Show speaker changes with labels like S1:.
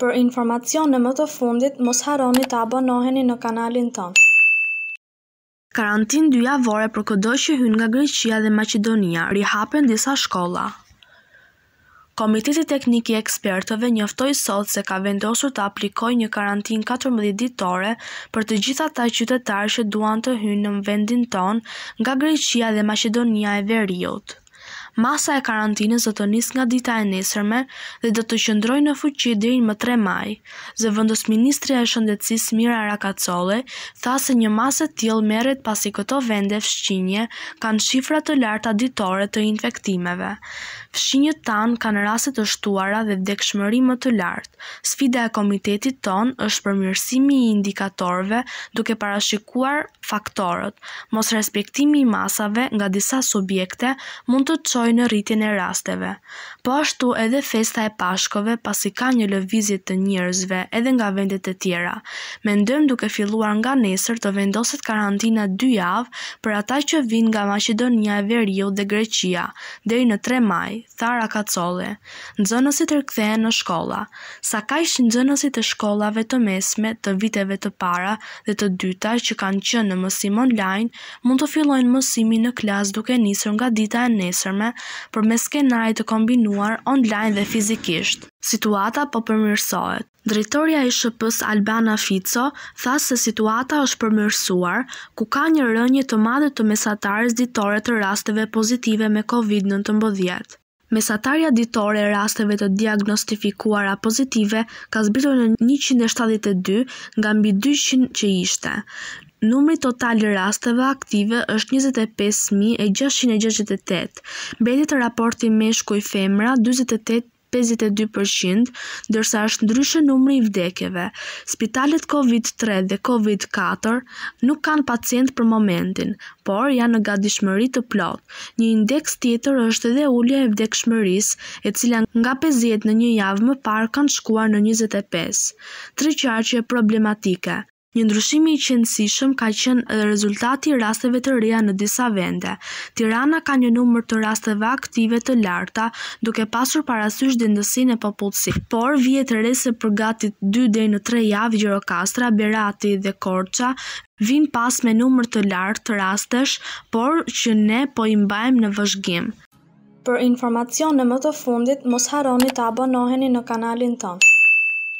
S1: Për informacione më të fundit, mos haroni të abonoheni në kanalin tonë. Karantin dyja vore për këdoj që hynë nga Greqia dhe Macedonia, rihapen disa shkolla. Komiteti Teknik i Ekspertëve njoftoi sot se ka vendosur të aplikojë një karantin 14 ditore për të gjitha ata qytetarë që duan të hynë në vendin ton nga Greqia dhe Maqedonia e Veriut masa e karantinës do të nis nga dita e nesërme dhe do të qëndrojë në fuqi deri më 3 maj. Zëvendës ministri e shëndetësisë Mira Rakacolle tha se një masë e tillë merret pasi këto vende fshinje kanë shifra të larta ditore të infektimeve. Fshinjet tan kanë raste të shtuara dhe vdekshmëri më të lartë. Sfida e komitetit ton është përmirësimi i indikatorëve duke parashikuar faktorët. Mos respektimi i masave nga disa subjekte mund të çojë shojë në rritin e rasteve. Po ashtu edhe festa e pashkove pasi ka një lëvizit të njërzve edhe nga vendet e tjera. Me ndëm duke filluar nga nesër të vendoset karantina dy javë për ata që vinë nga Macedonia e Veriut dhe Greqia dhe i në 3 maj, thara kacolle. Nxënësit Në zonësit në shkolla. Sa ka ishë në zonësit e shkollave të mesme të viteve të para dhe të dyta që kanë qënë në mësim online, mund të fillojnë mësimi në klas duke nisur nga dita e nesërme për me skenarit të kombinuar online dhe fizikisht. Situata po përmirësohet. Drejtoria i shëpës Albana Fico tha se situata është përmirësuar ku ka një rënje të madhe të mesatarës ditore të rasteve pozitive me COVID-19. Mesatarja ditore e rasteve të diagnostifikuara pozitive ka zbritur në 172 nga mbi 200 që ishte. Numri total i rasteve aktive është 25668. Mbetet raporti meshkuj femra 48 52%, ndërsa është ndryshe numri i vdekjeve. Spitalet COVID-3 dhe COVID-4 nuk kanë pacient për momentin, por janë në gatishmëri të plotë. Një indeks tjetër është edhe ulja e vdekshmërisë, e cila nga 50 në një javë më parë kanë shkuar në 25. Tre qarqe problematike: Një ndryshimi i qëndësishëm ka qenë edhe rezultati i rasteve të reja në disa vende. Tirana ka një numër të rasteve aktive të larta, duke pasur parasysh dendësinë e popullsisë. Por vjet rese se përgatit 2 deri në 3 javë Gjirokastra, Berati dhe Korça vinë pas me numër të lartë të rastesh, por që ne po i mbajmë në vëzhgim. Për informacione më të fundit, mos haroni të abonoheni në kanalin tonë.